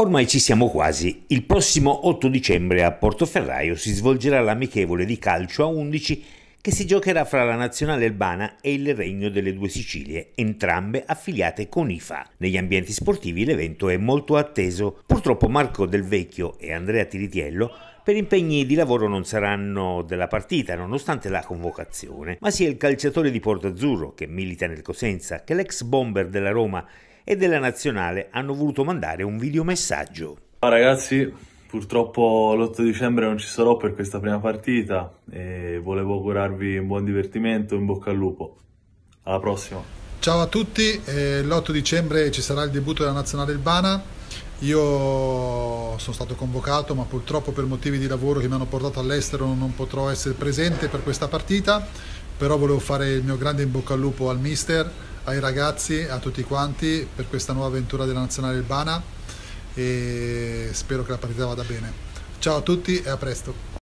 Ormai ci siamo quasi. Il prossimo 8 dicembre a Portoferraio si svolgerà l'amichevole di calcio a 11 che si giocherà fra la nazionale albana e il Regno delle Due Sicilie, entrambe affiliate con IFA. Negli ambienti sportivi l'evento è molto atteso. Purtroppo Marco Del Vecchio e Andrea Tiritiello per impegni di lavoro non saranno della partita nonostante la convocazione, ma sia il calciatore di Porto Azzurro che milita nel Cosenza che l'ex bomber della Roma e della Nazionale hanno voluto mandare un videomessaggio. Ciao ragazzi, purtroppo l'8 dicembre non ci sarò per questa prima partita e volevo augurarvi un buon divertimento, in bocca al lupo. Alla prossima. Ciao a tutti, eh, l'8 dicembre ci sarà il debutto della Nazionale Albana. Io sono stato convocato, ma purtroppo per motivi di lavoro che mi hanno portato all'estero non potrò essere presente per questa partita, però volevo fare il mio grande in bocca al lupo al mister ai ragazzi, a tutti quanti per questa nuova avventura della Nazionale Urbana e spero che la partita vada bene. Ciao a tutti e a presto.